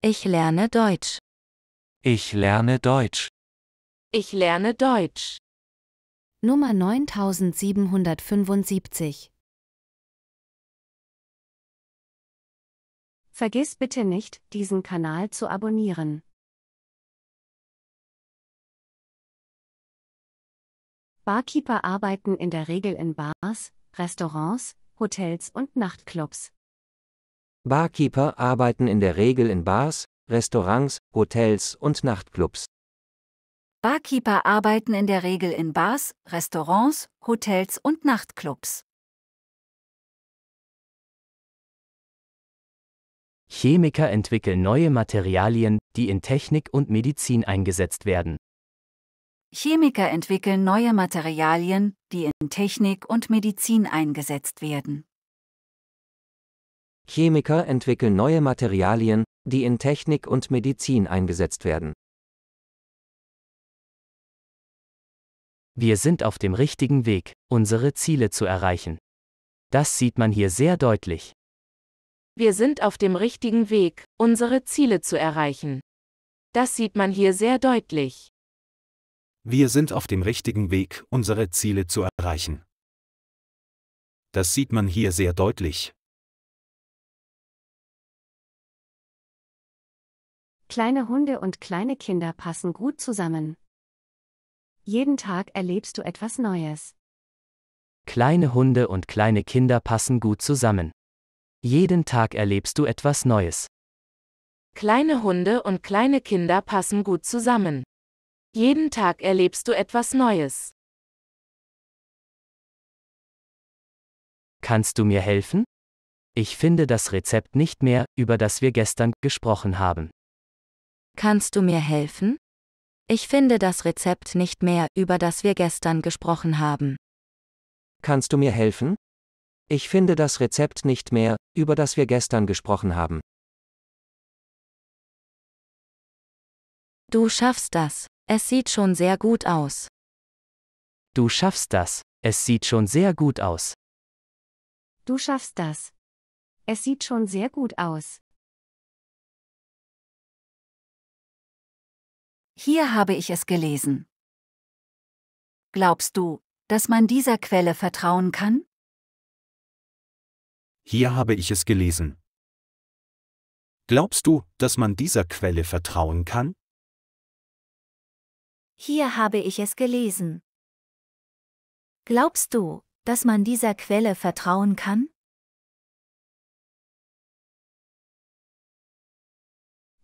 Ich lerne Deutsch. Ich lerne Deutsch. Ich lerne Deutsch. Nummer 9775. Vergiss bitte nicht, diesen Kanal zu abonnieren. Barkeeper arbeiten in der Regel in Bars, Restaurants, Hotels und Nachtclubs. Barkeeper arbeiten in der Regel in Bars, Restaurants, Hotels und Nachtclubs. Barkeeper arbeiten in der Regel in Bars, Restaurants, Hotels und Nachtclubs. Chemiker entwickeln neue Materialien, die in Technik und Medizin eingesetzt werden. Chemiker entwickeln neue Materialien, die in Technik und Medizin eingesetzt werden. Chemiker entwickeln neue Materialien, die in Technik und Medizin eingesetzt werden. Wir sind auf dem richtigen Weg, unsere Ziele zu erreichen. Das sieht man hier sehr deutlich. Wir sind auf dem richtigen Weg, unsere Ziele zu erreichen. Das sieht man hier sehr deutlich. Wir sind auf dem richtigen Weg, unsere Ziele zu erreichen. Das sieht man hier sehr deutlich. Kleine Hunde und kleine Kinder passen gut zusammen. Jeden Tag erlebst du etwas Neues. Kleine Hunde und kleine Kinder passen gut zusammen. Jeden Tag erlebst du etwas Neues. Kleine Hunde und kleine Kinder passen gut zusammen. Jeden Tag erlebst du etwas Neues. Kannst du mir helfen? Ich finde das Rezept nicht mehr, über das wir gestern gesprochen haben. Kannst du mir helfen? Ich finde das Rezept nicht mehr, über das wir gestern gesprochen haben. Kannst du mir helfen? Ich finde das Rezept nicht mehr, über das wir gestern gesprochen haben. Du schaffst das. Es sieht schon sehr gut aus. Du schaffst das. Es sieht schon sehr gut aus. Du schaffst das. Es sieht schon sehr gut aus. Hier habe ich es gelesen. Glaubst du, dass man dieser Quelle vertrauen kann? Hier habe ich es gelesen. Glaubst du, dass man dieser Quelle vertrauen kann? Hier habe ich es gelesen. Glaubst du, dass man dieser Quelle vertrauen kann?